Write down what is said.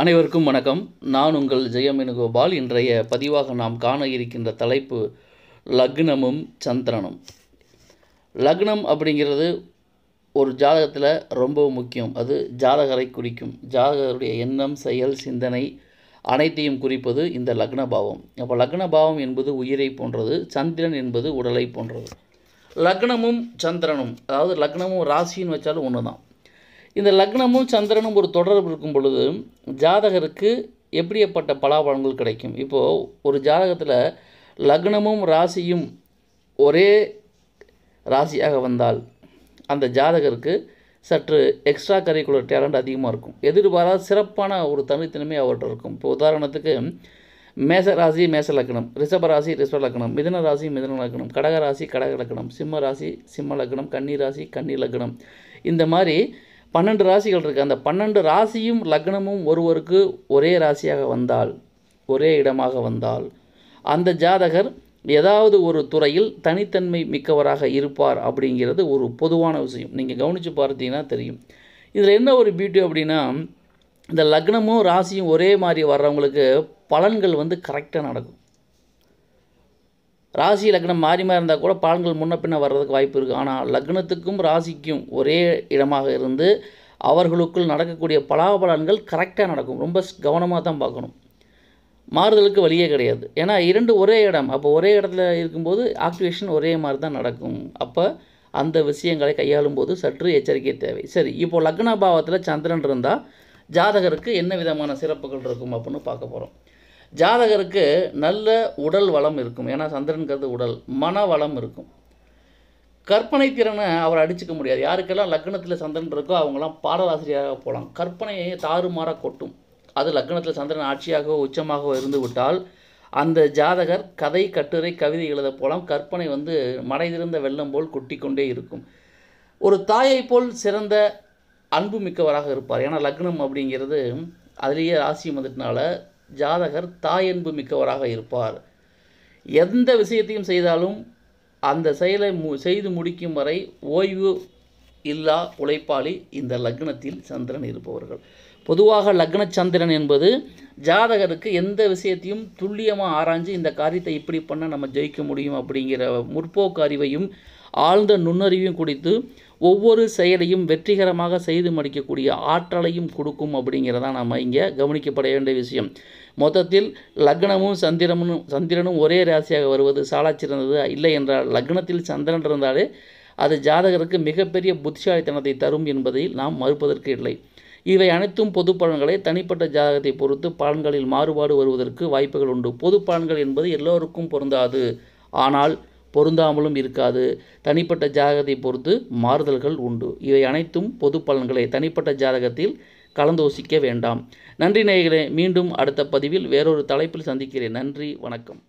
அனைவருக்கும் வணக்கம் நான் உங்கள் ஜெயமேனுகோபால் இன்றைய பதிவாக நாம் காண இருக்கின்ற தலைப்பு லக்னமும் சந்திரனும் லக்னம் அப்படிங்கிறது ஒரு ஜாதகத்தில் ரொம்ப முக்கியம் அது ஜாதகரை குறிக்கும் ஜாதகருடைய எண்ணம் செயல் சிந்தனை அனைத்தையும் குறிப்பது இந்த லக்ன பாவம் அப்போ லக்ன பாவம் என்பது உயிரை போன்றது சந்திரன் என்பது உடலை போன்றது லக்னமும் சந்திரனும் அதாவது லக்னமும் ராசின்னு வச்சாலும் ஒன்று தான் இந்த லக்னமும் சந்திரனும் ஒரு தொடர்பு இருக்கும் பொழுது ஜாதகருக்கு எப்படியப்பட்ட பலாபலன்கள் கிடைக்கும் இப்போது ஒரு ஜாதகத்தில் லக்னமும் ராசியும் ஒரே ராசியாக வந்தால் அந்த ஜாதகருக்கு சற்று எக்ஸ்ட்ரா கரிக்குலர் டேலண்ட் அதிகமாக இருக்கும் எதிர்பாராத சிறப்பான ஒரு தனித்தன்மை அவர்கிட்ட இருக்கும் இப்போ உதாரணத்துக்கு மேச ராசி மேச லக்னம் ரிஷப ராசி ரிஷப லக்னம் மிதன ராசி மிதன லக்னம் கடக ராசி கடக லக்னம் சிம்ம ராசி சிம்ம லக்னம் கன்னி ராசி கன்னி லக்னம் இந்த மாதிரி பன்னெண்டு ராசிகள் இருக்குது அந்த பன்னெண்டு ராசியும் லக்னமும் ஒருவருக்கு ஒரே ராசியாக வந்தால் ஒரே இடமாக வந்தால் அந்த ஜாதகர் ஏதாவது ஒரு துறையில் தனித்தன்மை மிக்கவராக இருப்பார் அப்படிங்கிறது ஒரு பொதுவான விஷயம் நீங்கள் கவனித்து பார்த்தீங்கன்னா தெரியும் இதில் என்ன ஒரு பியூட்டி அப்படின்னா இந்த லக்னமும் ராசியும் ஒரே மாதிரி வர்றவங்களுக்கு பலன்கள் வந்து கரெக்டாக நடக்கும் ராசி லக்னம் மாறி மாறி இருந்தால் கூட பலன்கள் முன்ன பின்ன வர்றதுக்கு வாய்ப்பு இருக்குது ஆனால் லக்னத்துக்கும் ராசிக்கும் ஒரே இடமாக இருந்து அவர்களுக்குள் நடக்கக்கூடிய பலாபலன்கள் கரெக்டாக நடக்கும் ரொம்ப கவனமாக தான் பார்க்கணும் மாறுதலுக்கு வழியே கிடையாது ஏன்னா இரண்டு ஒரே இடம் அப்போ ஒரே இடத்துல இருக்கும்போது ஆக்டிவேஷன் ஒரே மாதிரி தான் நடக்கும் அப்போ அந்த விஷயங்களை கையாளும் போது சற்று எச்சரிக்கை தேவை சரி இப்போது லக்ன பாவத்தில் சந்திரன் இருந்தால் ஜாதகருக்கு என்ன விதமான சிறப்புகள் இருக்கும் அப்படின்னு பார்க்க போகிறோம் ஜாதகருக்கு நல்ல உடல் வளம் இருக்கும் ஏன்னா சந்திரன்கிறது உடல் மன வளம் இருக்கும் கற்பனை திறனை அவர் அடிச்சுக்க முடியாது யாருக்கெல்லாம் லக்னத்தில் சந்திரன் இருக்கோ அவங்களாம் பாடலாசிரியராக போகலாம் கற்பனையை தாறுமாறாக கொட்டும் அது லக்னத்தில் சந்திரன் ஆட்சியாகவோ உச்சமாகவோ இருந்து விட்டால் அந்த ஜாதகர் கதை கட்டுரை கவிதை எழுத போலாம் கற்பனை வந்து மடைதிருந்த வெள்ளம் போல் கொட்டிக்கொண்டே கொண்டே இருக்கும் ஒரு தாயை போல் சிறந்த அன்பு மிக்கவராக இருப்பார் ஏன்னா லக்னம் அப்படிங்கிறது அதுலேயே ராசி வந்துட்டனால ஜாதகர் தாயன்பு மிக்கவராக இருப்பார் எந்த விஷயத்தையும் செய்தாலும் அந்த செயலை மு செய்து முடிக்கும் வரை ஓய்வு இல்லா உழைப்பாளி இந்த லக்னத்தில் சந்திரன் இருப்பவர்கள் பொதுவாக லக்ன சந்திரன் என்பது ஜாதகருக்கு எந்த விஷயத்தையும் துல்லியமாக ஆராய்ஞ்சு இந்த காரியத்தை இப்படி பண்ணால் நம்ம ஜெயிக்க முடியும் அப்படிங்கிற முற்போக்கு அறிவையும் ஆழ்ந்த நுண்ணறிவையும் குறித்து ஒவ்வொரு செயலையும் வெற்றிகரமாக செய்து மடிக்கக்கூடிய ஆற்றலையும் கொடுக்கும் அப்படிங்கிறதான் நம்ம இங்கே கவனிக்கப்பட வேண்டிய விஷயம் மொத்தத்தில் லக்னமும் சந்திரமனும் சந்திரனும் ஒரே ராசியாக வருவது சாலாச்சிறந்தது இல்லை என்றால் லக்னத்தில் சந்திரன் இருந்தாலே அது ஜாதகருக்கு மிகப்பெரிய புத்திசாலித்தனத்தை தரும் என்பதை நாம் மறுப்பதற்கு இல்லை இவை அனைத்தும் பொது பலன்களை தனிப்பட்ட ஜாதகத்தை பொறுத்து பலன்களில் மாறுபாடு வருவதற்கு வாய்ப்புகள் உண்டு பொது பலன்கள் என்பது எல்லோருக்கும் பொருந்தாது ஆனால் பொருந்தாமலும் இருக்காது தனிப்பட்ட ஜாதகத்தை பொறுத்து மாறுதல்கள் உண்டு இவை அனைத்தும் பொது பலன்களை தனிப்பட்ட ஜாதகத்தில் கலந்தோசிக்க வேண்டாம் நன்றி நேயர்களே மீண்டும் அடுத்த பதிவில் வேறொரு தலைப்பில் சந்திக்கிறேன் நன்றி வணக்கம்